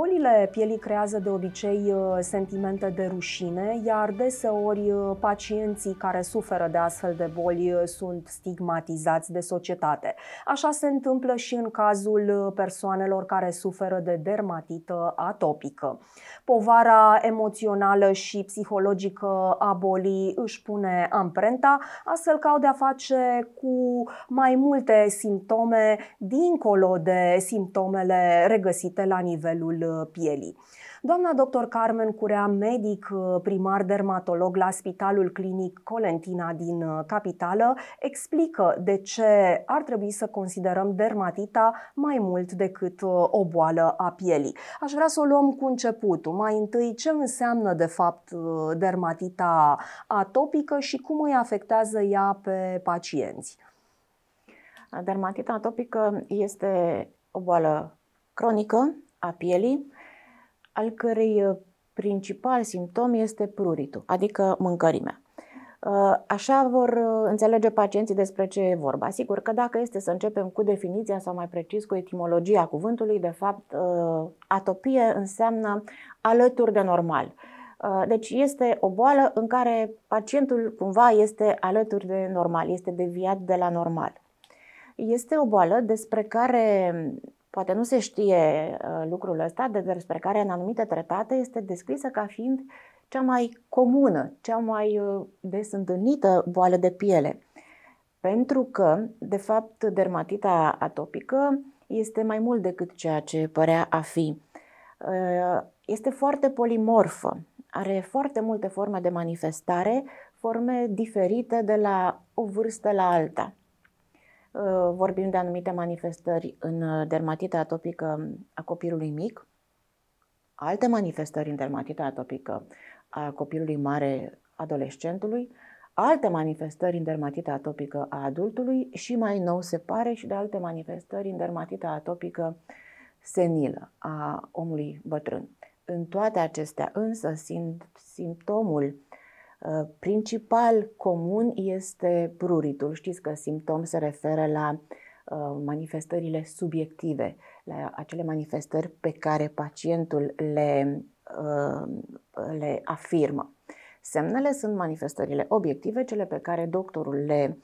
Bolile pielii creează de obicei uh, sentimente de rușine, iar deseori uh, pacienții care suferă de astfel de boli uh, sunt stigmatizați de societate. Așa se întâmplă și în cazul persoanelor care suferă de dermatită atopică. Povara emoțională și psihologică a bolii își pune amprenta, astfel că au de-a face cu mai multe simptome dincolo de simptomele regăsite la nivelul Uh, pielii. Doamna dr. Carmen Curea, medic uh, primar dermatolog la Spitalul Clinic Colentina din uh, Capitală, explică de ce ar trebui să considerăm dermatita mai mult decât o boală a pielii. Aș vrea să o luăm cu începutul. Mai întâi, ce înseamnă de fapt dermatita atopică și cum îi afectează ea pe pacienți? Dermatita atopică este o boală cronică a pielii, al cărei uh, principal simptom este pruritul, adică mâncărimea. Uh, așa vor uh, înțelege pacienții despre ce e vorba. Sigur că dacă este să începem cu definiția sau mai precis cu etimologia cuvântului, de fapt atopie înseamnă alături de normal. Deci este o boală în care pacientul cumva este alături de normal, este deviat de la normal. Este o boală despre care Poate nu se știe uh, lucrul ăsta, de despre care în anumite tratate este descrisă ca fiind cea mai comună, cea mai uh, des întâlnită boală de piele. Pentru că, de fapt, dermatita atopică este mai mult decât ceea ce părea a fi. Uh, este foarte polimorfă, are foarte multe forme de manifestare, forme diferite de la o vârstă la alta. Uh, vorbim de anumite manifestări în uh, dermatita atopică a copilului mic, alte manifestări în dermatita atopică a copilului mare adolescentului, alte manifestări în dermatita atopică a adultului și mai nou se pare și de alte manifestări în dermatita atopică senilă a omului bătrân. În toate acestea însă simt, simptomul Uh, principal comun este pruritul. Știți că simptom se referă la uh, manifestările subiective, la acele manifestări pe care pacientul le, uh, le afirmă. Semnele sunt manifestările obiective, cele pe care doctorul le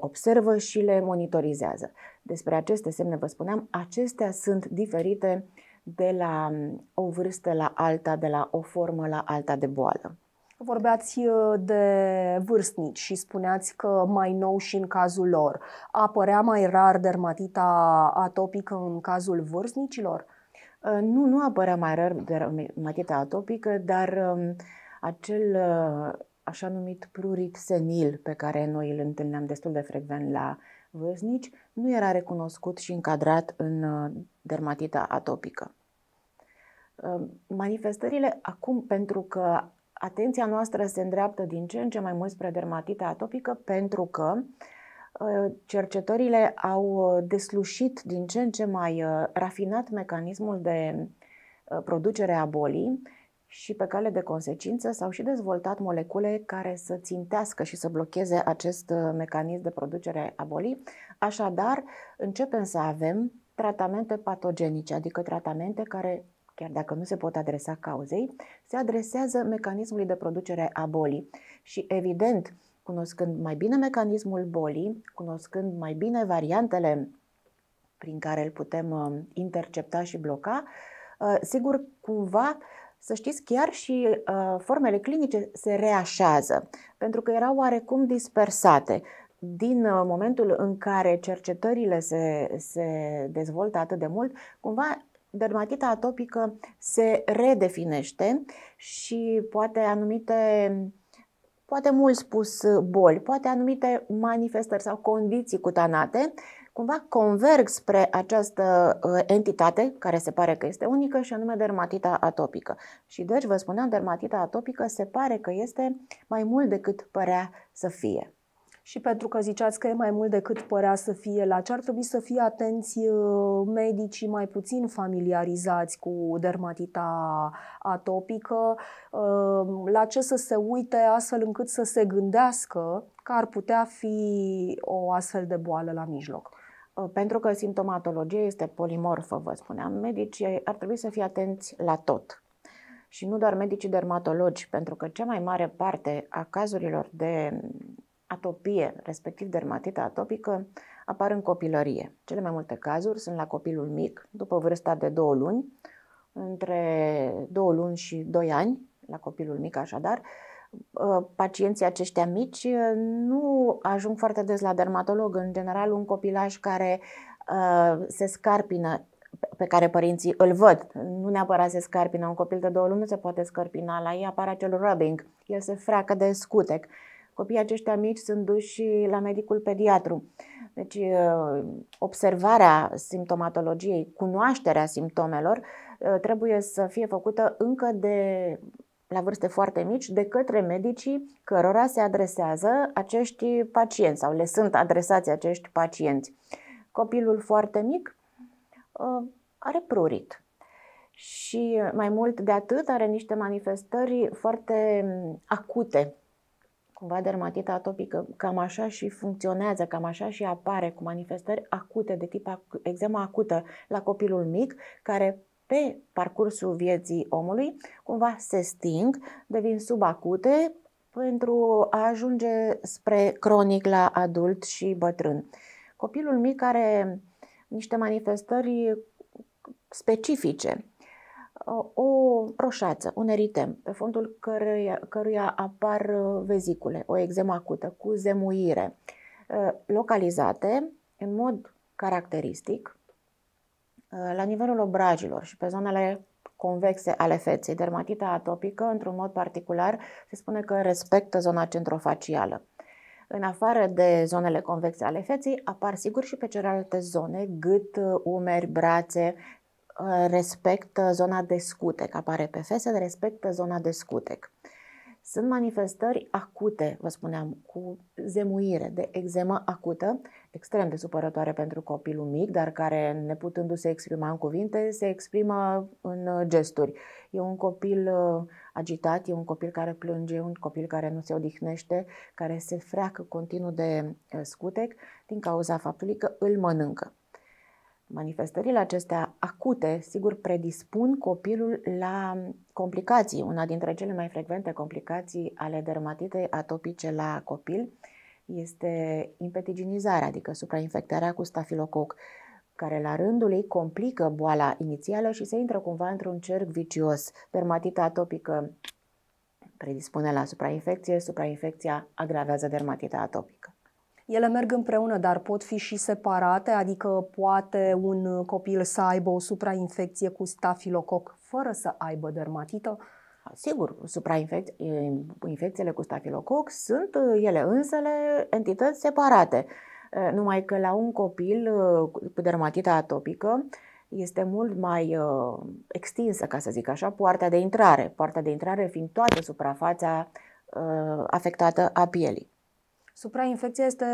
observă și le monitorizează. Despre aceste semne vă spuneam, acestea sunt diferite de la um, o vârstă la alta, de la o formă la alta de boală. Vorbeați uh, de vârstnici și spuneați că mai nou și în cazul lor. Apărea mai rar dermatita atopică în cazul vârstnicilor? Uh, nu, nu apărea mai rar dermatita atopică, dar um, acel uh, așa numit prurit senil pe care noi îl întâlneam destul de frecvent la vârstnici nu era recunoscut și încadrat în dermatita atopică. Manifestările acum, pentru că atenția noastră se îndreaptă din ce în ce mai mult spre dermatita atopică pentru că ă, cercetările au ă, deslușit din ce în ce mai ă, rafinat mecanismul de producere a bolii și pe cale de consecință s-au și dezvoltat molecule care să țintească și să blocheze acest mecanism de producere a bolii. Așadar, începem să avem tratamente patogenice, adică tratamente care chiar dacă nu se pot adresa cauzei, se adresează mecanismului de producere a bolii. Și evident, cunoscând mai bine mecanismul bolii, cunoscând mai bine variantele prin care îl putem uh, intercepta și bloca, uh, sigur, cumva, să știți, chiar și uh, formele clinice se reașează, pentru că erau oarecum dispersate. Din momentul în care cercetările se, se dezvoltă atât de mult, cumva dermatita atopică se redefinește și poate anumite poate mult spus boli, poate anumite manifestări sau condiții cutanate, cumva converg spre această uh, entitate care se pare că este unică și anume dermatita atopică. Și deci, vă spuneam, dermatita atopică se pare că este mai mult decât părea să fie. Și pentru că ziceați că e mai mult decât părea să fie, la ce ar trebui să fie atenți uh, medicii mai puțin familiarizați cu dermatita atopică, uh, la ce să se uite astfel încât să se gândească că ar putea fi o astfel de boală la mijloc? Uh, pentru că simptomatologia este polimorfă, vă spuneam, medicii ar trebui să fie atenți la tot. Și nu doar medicii dermatologi, pentru că cea mai mare parte a cazurilor de atopie, respectiv dermatita atopică, apar în copilărie. Cele mai multe cazuri sunt la copilul mic, după vârsta de 2 luni, între 2 luni și 2 ani, la copilul mic așadar, uh, pacienții aceștia mici uh, nu ajung foarte des la dermatolog. În general, un copilaj care uh, se scarpină pe care părinții îl văd. Nu neapărat se scarpină, un copil de două luni nu se poate scarpina, la ei apare acel rubbing, el se freacă de scutec copiii aceștia mici sunt duși la medicul pediatru. Deci, uh, observarea simptomatologiei, cunoașterea simptomelor, uh, trebuie să fie făcută încă de la vârste foarte mici de către medicii cărora se adresează acești pacienți sau le sunt adresați acești pacienți. Copilul foarte mic uh, are prurit și mai mult de atât are niște manifestări foarte acute cumva dermatita atopică, cam așa și funcționează, cam așa și apare cu manifestări acute, de tip eczema acută la copilul mic, care pe parcursul vieții omului cumva se sting, devin subacute pentru a ajunge spre cronic la adult și bătrân. Copilul mic are niște manifestări specifice Uh, o roșață, un eritem, pe fondul căruia, căruia apar uh, vezicule, o exemă acută cu zemuire, uh, localizate în mod caracteristic la nivelul obrajilor și pe zonele convexe ale feței. Dermatita atopică, într-un mod particular, se spune că respectă zona centrofacială. În afară de zonele convexe ale feței, apar sigur și pe celelalte zone, gât, umeri, brațe, Uh, respectă uh, zona de scutec, apare pe fese, respectă zona de scutec. Sunt manifestări acute, vă spuneam, cu zemuire, de exemă acută, extrem de supărătoare pentru copilul mic, dar care, neputându-se exprima în cuvinte, se exprimă în uh, gesturi. E un copil agitat, e un copil care plânge, un copil care nu se odihnește, care se freacă continuu de scutec din cauza faptului că îl mănâncă. Manifestările acestea acute, sigur, predispun copilul la complicații. Una dintre cele mai frecvente complicații ale dermatitei atopice la copil este impetiginizarea, adică suprainfectarea cu stafilococ, care la rândul ei complică boala inițială și se intră cumva într-un cerc vicios. Dermatita atopică predispune la suprainfecție, suprainfecția agravează dermatita atopică. Ele merg împreună, dar pot fi și separate, adică poate un copil să aibă o suprainfecție cu stafilococ fără să aibă dermatită. Sigur, suprainfecțiile cu stafilococ sunt uh, ele însele entități separate. Uh, numai că la un copil uh, cu dermatita atopică este mult mai extinsă, ca să zic așa, poarta de intrare. Poarta de intrare fiind toată suprafața afectată a pielii. Suprainfecția este,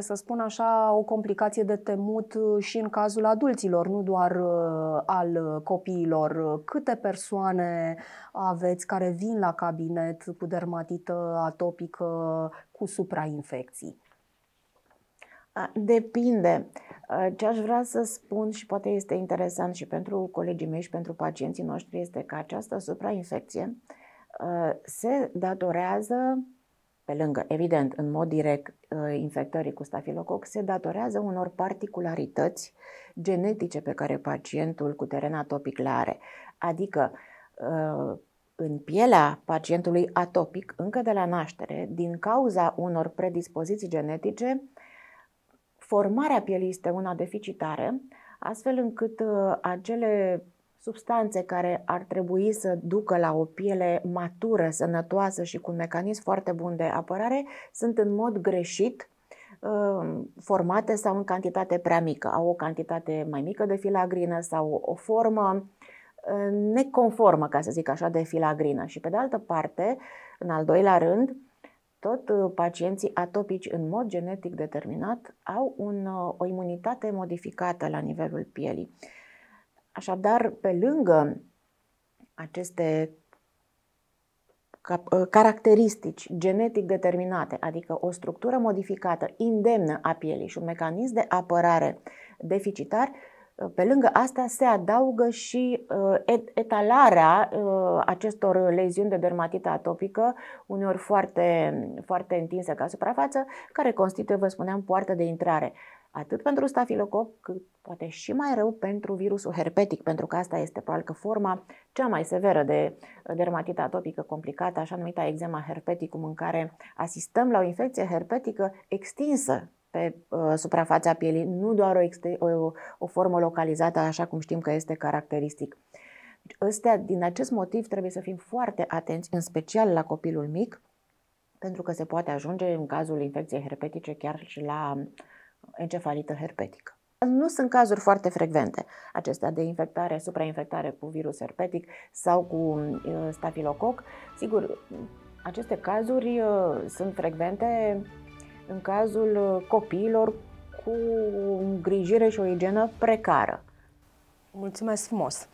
să spun așa, o complicație de temut uh, și în cazul adulților, nu doar uh, al copiilor. Câte persoane aveți care vin la cabinet cu dermatită atopică cu suprainfecții? Depinde. Ce aș vrea să spun și poate este interesant și pentru colegii mei și pentru pacienții noștri este că această suprainfecție se datorează pe lângă, evident, în mod direct, uh, infectării cu stafilococ se datorează unor particularități genetice pe care pacientul cu teren atopic le are. Adică, uh, în pielea pacientului atopic, încă de la naștere, din cauza unor predispoziții genetice, formarea pielii este una deficitară, astfel încât uh, acele substanțe care ar trebui să ducă la o piele matură, sănătoasă și cu un mecanism foarte bun de apărare, sunt în mod greșit uh, formate sau în cantitate prea mică. Au o cantitate mai mică de filagrină sau o formă uh, neconformă, ca să zic așa, de filagrină. Și pe de altă parte, în al doilea rând, tot uh, pacienții atopici în mod genetic determinat au un, o imunitate modificată la nivelul pielii. Așadar, pe lângă aceste ă, caracteristici genetic determinate, adică o structură modificată indemnă a pielii și un mecanism de apărare deficitar, pe lângă asta se adaugă și uh, etalarea uh, acestor leziuni de dermatită atopică, uneori foarte, foarte întinse ca suprafață, care constituie, vă spuneam, poartă de intrare atât pentru stafilocop, cât poate și mai rău pentru virusul herpetic, pentru că asta este probabil că forma cea mai severă de uh, dermatită atopică complicată, așa numită eczema herpeticum, în care asistăm la o infecție herpetică extinsă, pe uh, suprafața pielii, nu doar o, o, o formă localizată, așa cum știm că este caracteristic. Astea, din acest motiv trebuie să fim foarte atenți, în special la copilul mic, pentru că se poate ajunge în cazul infecției herpetice chiar și la encefalită herpetică. Nu sunt cazuri foarte frecvente acestea de infectare, suprainfectare cu virus herpetic sau cu uh, stafilococ. Sigur, aceste cazuri uh, sunt frecvente în cazul uh, copiilor cu îngrijire și o igienă precară. Mulțumesc frumos!